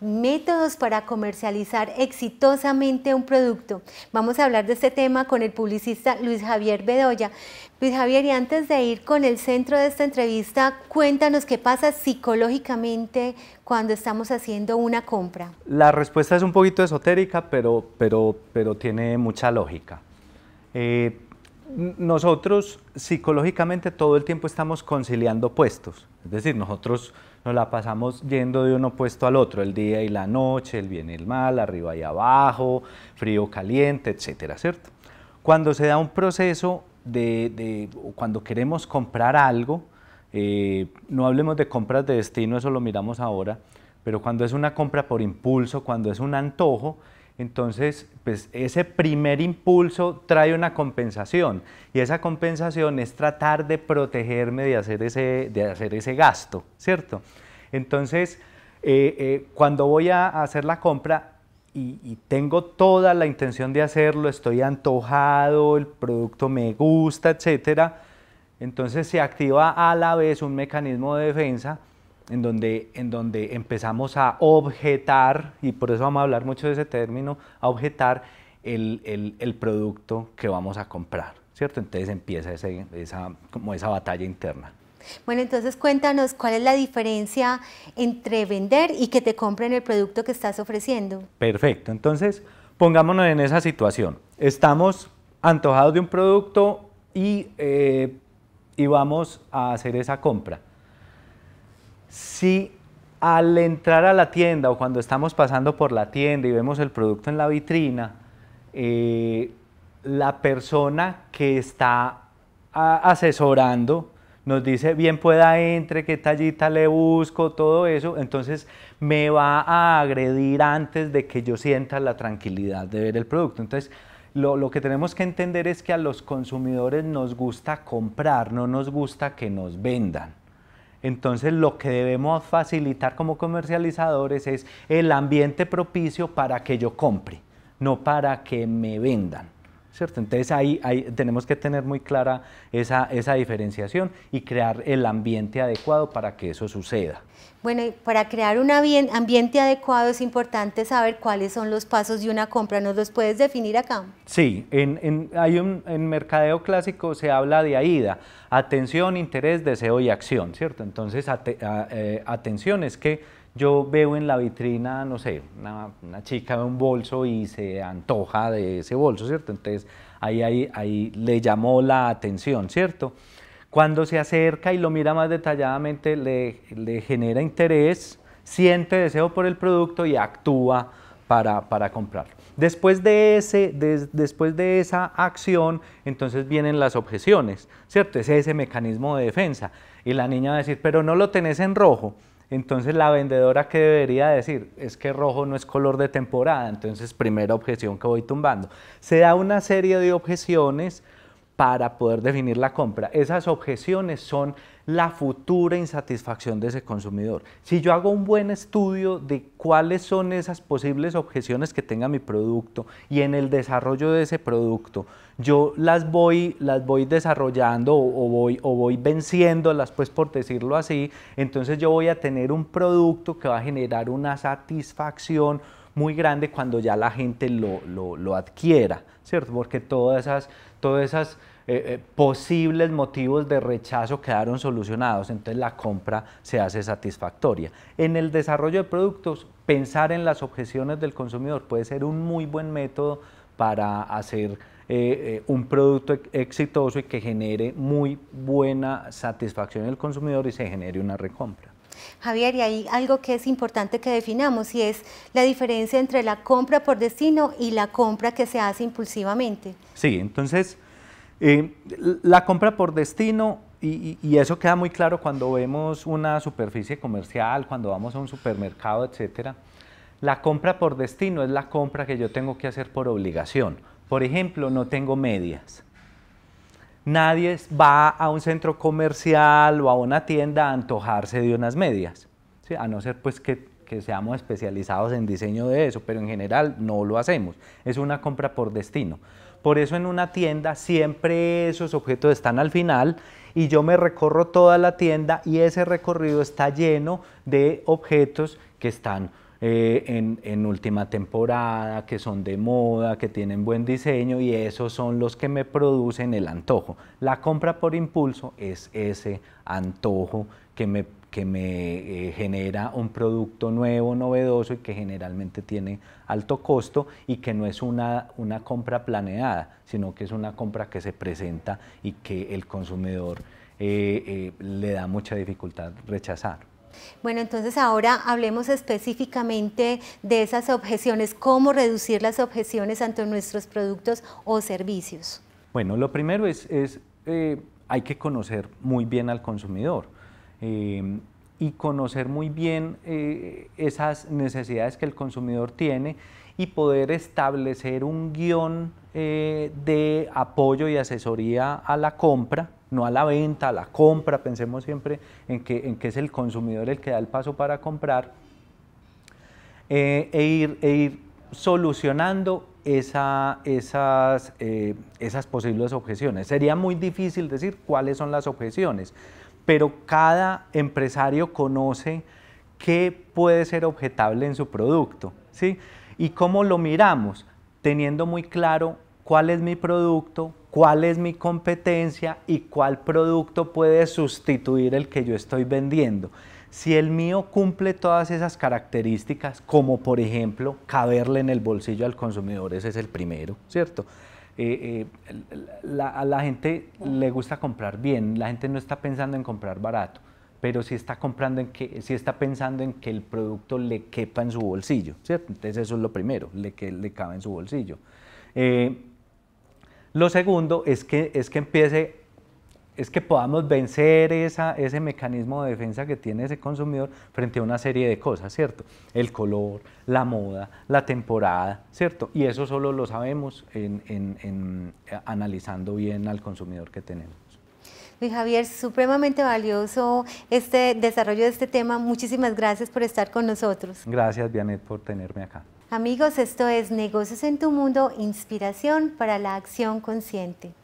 Métodos para comercializar exitosamente un producto. Vamos a hablar de este tema con el publicista Luis Javier Bedoya. Luis Javier, y antes de ir con el centro de esta entrevista, cuéntanos qué pasa psicológicamente cuando estamos haciendo una compra. La respuesta es un poquito esotérica, pero, pero, pero tiene mucha lógica. Eh, nosotros psicológicamente todo el tiempo estamos conciliando puestos, es decir, nosotros nos la pasamos yendo de un opuesto al otro, el día y la noche, el bien y el mal, arriba y abajo, frío, caliente, etcétera, ¿cierto? Cuando se da un proceso de, cuando queremos comprar algo, eh, no hablemos de compras de destino, eso lo miramos ahora, pero cuando es una compra por impulso, cuando es un antojo, entonces, pues ese primer impulso trae una compensación y esa compensación es tratar de protegerme de hacer ese, de hacer ese gasto, ¿cierto? Entonces, eh, eh, cuando voy a hacer la compra y, y, tengo toda la intención de hacerlo, estoy antojado, el producto me gusta, etcétera, entonces se activa a la vez un mecanismo de defensa en donde, en donde empezamos a objetar, y por eso vamos a hablar mucho de ese término, a objetar el, el, producto que vamos a comprar, ¿cierto? Entonces empieza esa, como esa batalla interna. Bueno, entonces cuéntanos cuál es la diferencia entre vender y que te compren el producto que estás ofreciendo. Perfecto, entonces pongámonos en esa situación. Estamos antojados de un producto y, eh, y vamos a hacer esa compra si al entrar a la tienda o cuando estamos pasando por la tienda y vemos el producto en la vitrina, eh, la persona que está ah, asesorando nos dice, bien pueda entre, qué tallita le busco, todo eso, entonces me va a agredir antes de que yo sienta la tranquilidad de ver el producto. Entonces, lo, que tenemos que entender es que a los consumidores nos gusta comprar, no nos gusta que nos vendan. Entonces lo que debemos facilitar como comercializadores es el ambiente propicio para que yo compre, no para que me vendan. Entonces ahí, tenemos que tener muy clara esa, diferenciación y crear el ambiente adecuado para que eso suceda. Bueno, y para crear un ambiente adecuado es importante saber cuáles son los pasos de una compra. ¿Nos los puedes definir acá? Sí, en, hay mercadeo clásico se habla de AIDA, atención, interés, deseo y acción, ¿cierto? Entonces, eh, atención es que yo veo en la vitrina, no sé, una, chica ve un bolso y se antoja de ese bolso, ¿cierto? Entonces ahí, ahí, le llamó la atención, ¿cierto? Cuando se acerca y lo mira más detalladamente, le, genera interés, siente deseo por el producto y actúa para, para comprarlo. Después de, ese, después de esa acción, entonces vienen las objeciones, ¿cierto? Es ese mecanismo de defensa. Y la niña va a decir, pero no lo tenés en rojo. Entonces la vendedora que debería decir es que rojo no es color de temporada, entonces primera objeción que voy tumbando. Se da una serie de objeciones para poder definir la compra. Esas objeciones son la futura insatisfacción de ese consumidor. Si yo hago un buen estudio de cuáles son esas posibles objeciones que tenga mi producto y en el desarrollo de ese producto, yo las voy, las voy desarrollando o, voy, o voy venciéndolas, pues por decirlo así, entonces yo voy a tener un producto que va a generar una satisfacción, muy grande cuando ya la gente lo, adquiera, ¿cierto? Porque todas esas, todas esas eh, eh, posibles motivos de rechazo quedaron solucionados, entonces la compra se hace satisfactoria. En el desarrollo de productos, pensar en las objeciones del consumidor puede ser un muy buen método para hacer eh, un producto exitoso y que genere muy buena satisfacción en el consumidor y se genere una recompra. Javier, y hay algo que es importante que definamos y es la diferencia entre la compra por destino y la compra que se hace impulsivamente. Sí, entonces eh, la compra por destino y, y, eso queda muy claro cuando vemos una superficie comercial, cuando vamos a un supermercado, etcétera. La compra por destino es la compra que yo tengo que hacer por obligación. Por ejemplo, no tengo medias nadie va a un centro comercial o a una tienda a antojarse de unas medias, a no ser pues que, que seamos especializados en diseño de eso, pero en general no lo hacemos, es una compra por destino. Por eso en una tienda siempre esos objetos están al final y yo me recorro toda la tienda y ese recorrido está lleno de objetos que están eh, en, última temporada, que son de moda, que tienen buen diseño y esos son los que me producen el antojo. La compra por impulso es ese antojo que me, eh, genera un producto nuevo, novedoso y que generalmente tiene alto costo y que no es una, compra planeada, sino que es una compra que se presenta y que el consumidor eh, le da mucha dificultad rechazar. Bueno, entonces ahora hablemos específicamente de esas objeciones, cómo reducir las objeciones ante nuestros productos o servicios. Bueno, lo primero es, eh, hay que conocer muy bien al consumidor eh, y conocer muy bien eh, esas necesidades que el consumidor tiene y poder establecer un guión de apoyo y asesoría a la compra no a la venta, a la compra, pensemos siempre en que, en es el consumidor el que da el paso para comprar, eh, e, ir, e, ir, solucionando esas, eh, esas posibles objeciones. Sería muy difícil decir cuáles son las objeciones, pero cada empresario conoce qué puede ser objetable en su producto, ¿sí? ¿Y cómo lo miramos? Teniendo muy claro cuál es mi producto, cuál es mi competencia y cuál producto puede sustituir el que yo estoy vendiendo. Si el mío cumple todas esas características, como por ejemplo caberle en el bolsillo al consumidor, ese es el primero, ¿cierto? Eh, eh, a la gente le gusta comprar bien, la gente no está pensando en comprar barato, pero sí está, comprando en que, está pensando en que el producto le quepa en su bolsillo, ¿cierto? Entonces eso es lo primero, le, que le cabe en su bolsillo. Eh, lo segundo es que, es que empiece, es que podamos vencer ese mecanismo de defensa que tiene ese consumidor frente a una serie de cosas, ¿cierto? El color, la moda, la temporada, ¿cierto? Y eso solo lo sabemos en, analizando bien al consumidor que tenemos. Luis Javier, supremamente valioso este desarrollo de este tema. Muchísimas gracias por estar con nosotros. Gracias, Vianet, por tenerme acá. Amigos, esto es Negocios en tu Mundo, inspiración para la acción consciente.